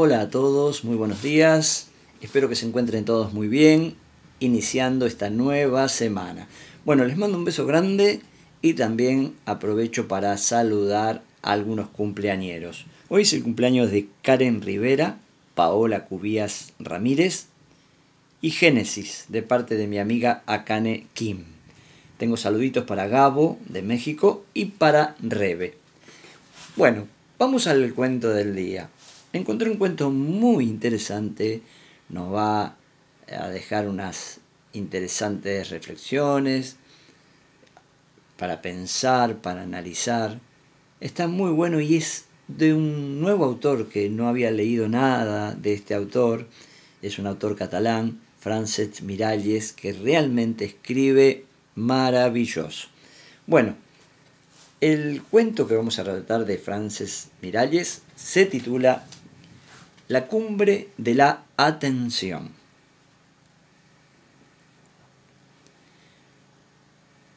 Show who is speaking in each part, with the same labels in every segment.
Speaker 1: Hola a todos, muy buenos días. Espero que se encuentren todos muy bien iniciando esta nueva semana. Bueno, les mando un beso grande y también aprovecho para saludar a algunos cumpleañeros. Hoy es el cumpleaños de Karen Rivera, Paola Cubías Ramírez y Génesis de parte de mi amiga Akane Kim. Tengo saluditos para Gabo de México y para Rebe. Bueno, vamos al cuento del día encontré un cuento muy interesante, nos va a dejar unas interesantes reflexiones para pensar, para analizar. Está muy bueno y es de un nuevo autor que no había leído nada de este autor. Es un autor catalán, Francesc Miralles, que realmente escribe maravilloso. Bueno, el cuento que vamos a relatar de Francesc Miralles se titula la cumbre de la atención.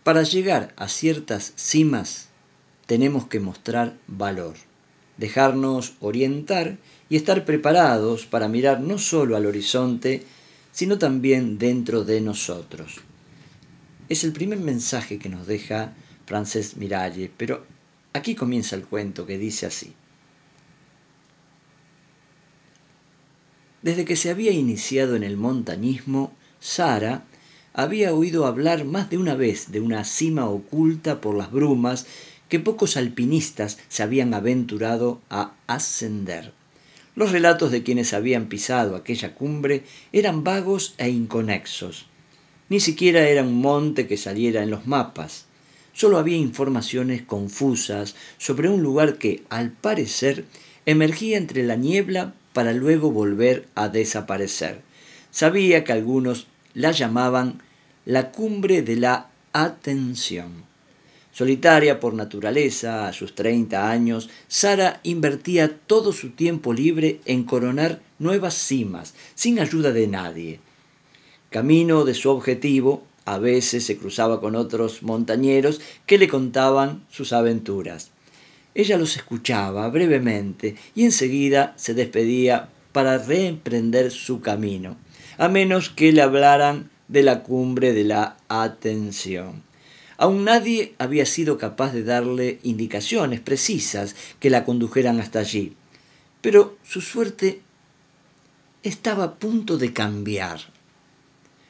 Speaker 1: Para llegar a ciertas cimas tenemos que mostrar valor, dejarnos orientar y estar preparados para mirar no solo al horizonte, sino también dentro de nosotros. Es el primer mensaje que nos deja Francés Miralle, pero aquí comienza el cuento que dice así. Desde que se había iniciado en el montañismo, Sara había oído hablar más de una vez de una cima oculta por las brumas que pocos alpinistas se habían aventurado a ascender. Los relatos de quienes habían pisado aquella cumbre eran vagos e inconexos. Ni siquiera era un monte que saliera en los mapas. Solo había informaciones confusas sobre un lugar que, al parecer, emergía entre la niebla para luego volver a desaparecer. Sabía que algunos la llamaban la cumbre de la atención. Solitaria por naturaleza, a sus 30 años, Sara invertía todo su tiempo libre en coronar nuevas cimas, sin ayuda de nadie. Camino de su objetivo, a veces se cruzaba con otros montañeros que le contaban sus aventuras. Ella los escuchaba brevemente y enseguida se despedía para reemprender su camino, a menos que le hablaran de la cumbre de la atención. Aún nadie había sido capaz de darle indicaciones precisas que la condujeran hasta allí, pero su suerte estaba a punto de cambiar.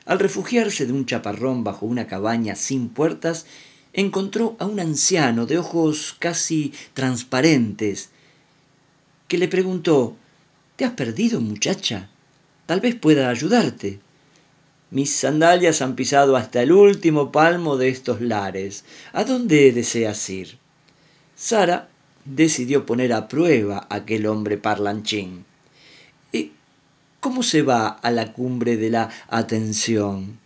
Speaker 1: Al refugiarse de un chaparrón bajo una cabaña sin puertas, encontró a un anciano de ojos casi transparentes, que le preguntó ¿Te has perdido, muchacha? Tal vez pueda ayudarte. Mis sandalias han pisado hasta el último palmo de estos lares. ¿A dónde deseas ir? Sara decidió poner a prueba a aquel hombre parlanchín. ¿Y cómo se va a la cumbre de la atención?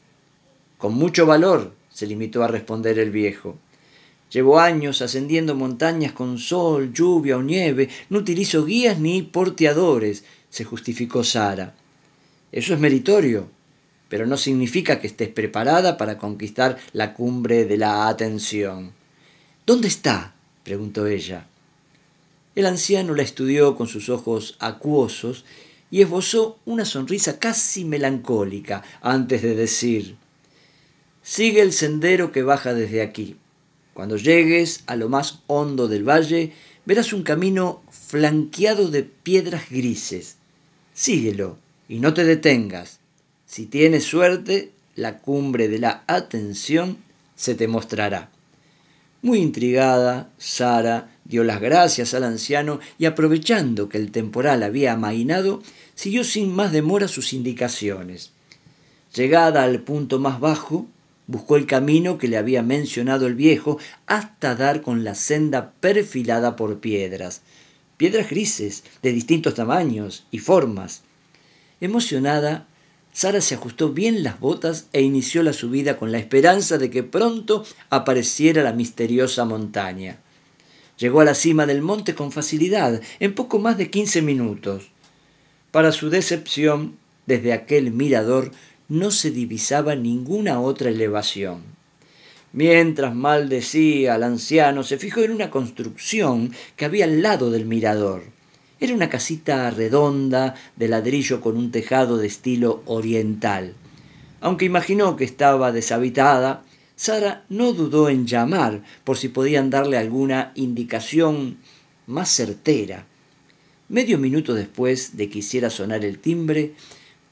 Speaker 1: Con mucho valor, se limitó a responder el viejo. Llevo años ascendiendo montañas con sol, lluvia o nieve. No utilizo guías ni porteadores, se justificó Sara. Eso es meritorio, pero no significa que estés preparada para conquistar la cumbre de la atención. ¿Dónde está? preguntó ella. El anciano la estudió con sus ojos acuosos y esbozó una sonrisa casi melancólica antes de decir Sigue el sendero que baja desde aquí. Cuando llegues a lo más hondo del valle, verás un camino flanqueado de piedras grises. Síguelo y no te detengas. Si tienes suerte, la cumbre de la atención se te mostrará. Muy intrigada, Sara dio las gracias al anciano y aprovechando que el temporal había amainado, siguió sin más demora sus indicaciones. Llegada al punto más bajo, Buscó el camino que le había mencionado el viejo hasta dar con la senda perfilada por piedras, piedras grises de distintos tamaños y formas. Emocionada, Sara se ajustó bien las botas e inició la subida con la esperanza de que pronto apareciera la misteriosa montaña. Llegó a la cima del monte con facilidad, en poco más de quince minutos. Para su decepción, desde aquel mirador no se divisaba ninguna otra elevación. Mientras maldecía al anciano, se fijó en una construcción que había al lado del mirador. Era una casita redonda de ladrillo con un tejado de estilo oriental. Aunque imaginó que estaba deshabitada, Sara no dudó en llamar por si podían darle alguna indicación más certera. Medio minuto después de que hiciera sonar el timbre,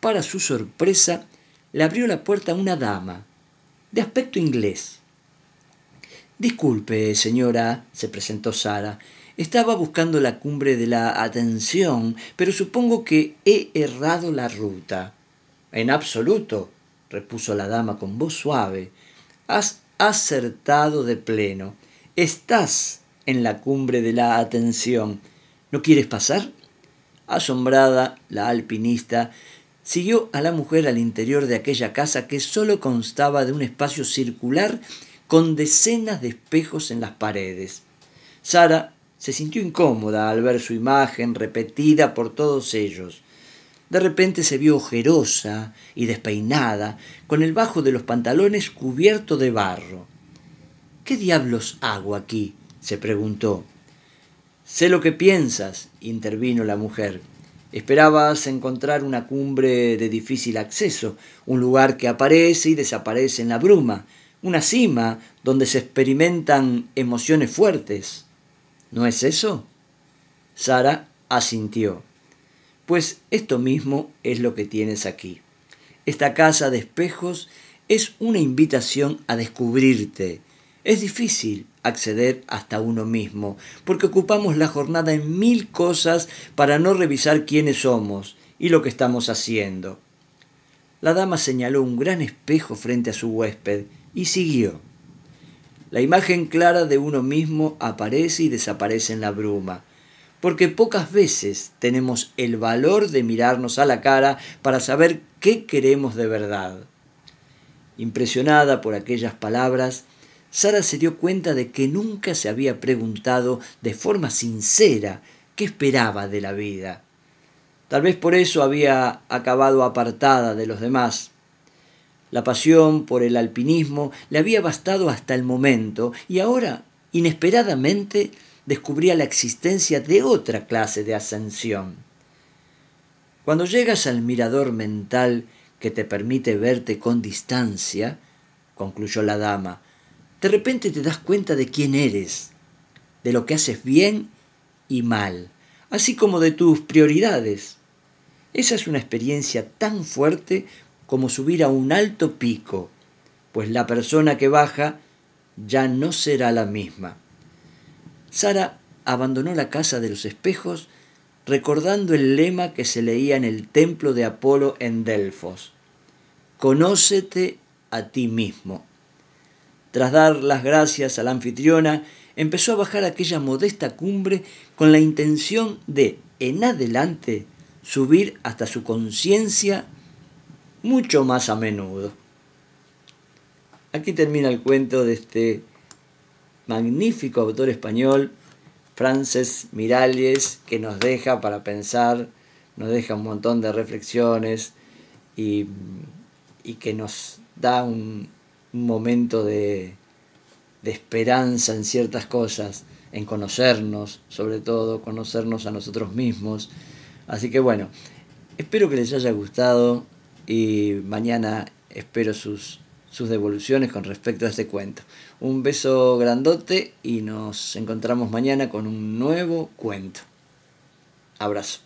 Speaker 1: para su sorpresa, le abrió la puerta una dama, de aspecto inglés. Disculpe, señora, se presentó Sara. Estaba buscando la cumbre de la atención, pero supongo que he errado la ruta. En absoluto, repuso la dama con voz suave. Has acertado de pleno. Estás en la cumbre de la atención. ¿No quieres pasar? Asombrada, la alpinista Siguió a la mujer al interior de aquella casa que solo constaba de un espacio circular con decenas de espejos en las paredes. Sara se sintió incómoda al ver su imagen repetida por todos ellos. De repente se vio ojerosa y despeinada, con el bajo de los pantalones cubierto de barro. ¿Qué diablos hago aquí? se preguntó. Sé lo que piensas, intervino la mujer. Esperabas encontrar una cumbre de difícil acceso, un lugar que aparece y desaparece en la bruma, una cima donde se experimentan emociones fuertes. ¿No es eso? Sara asintió. Pues esto mismo es lo que tienes aquí. Esta casa de espejos es una invitación a descubrirte, es difícil acceder hasta uno mismo, porque ocupamos la jornada en mil cosas para no revisar quiénes somos y lo que estamos haciendo. La dama señaló un gran espejo frente a su huésped y siguió. La imagen clara de uno mismo aparece y desaparece en la bruma, porque pocas veces tenemos el valor de mirarnos a la cara para saber qué queremos de verdad. Impresionada por aquellas palabras, Sara se dio cuenta de que nunca se había preguntado de forma sincera qué esperaba de la vida. Tal vez por eso había acabado apartada de los demás. La pasión por el alpinismo le había bastado hasta el momento y ahora, inesperadamente, descubría la existencia de otra clase de ascensión. Cuando llegas al mirador mental que te permite verte con distancia, concluyó la dama, de repente te das cuenta de quién eres, de lo que haces bien y mal, así como de tus prioridades. Esa es una experiencia tan fuerte como subir a un alto pico, pues la persona que baja ya no será la misma. Sara abandonó la casa de los espejos recordando el lema que se leía en el templo de Apolo en Delfos. Conócete a ti mismo. Tras dar las gracias a la anfitriona, empezó a bajar aquella modesta cumbre con la intención de, en adelante, subir hasta su conciencia mucho más a menudo. Aquí termina el cuento de este magnífico autor español, Frances Miralles, que nos deja para pensar, nos deja un montón de reflexiones y que nos da un, un momento de, de esperanza en ciertas cosas, en conocernos, sobre todo conocernos a nosotros mismos. Así que bueno, espero que les haya gustado y mañana espero sus, sus devoluciones con respecto a este cuento. Un beso grandote y nos encontramos mañana con un nuevo cuento. Abrazo.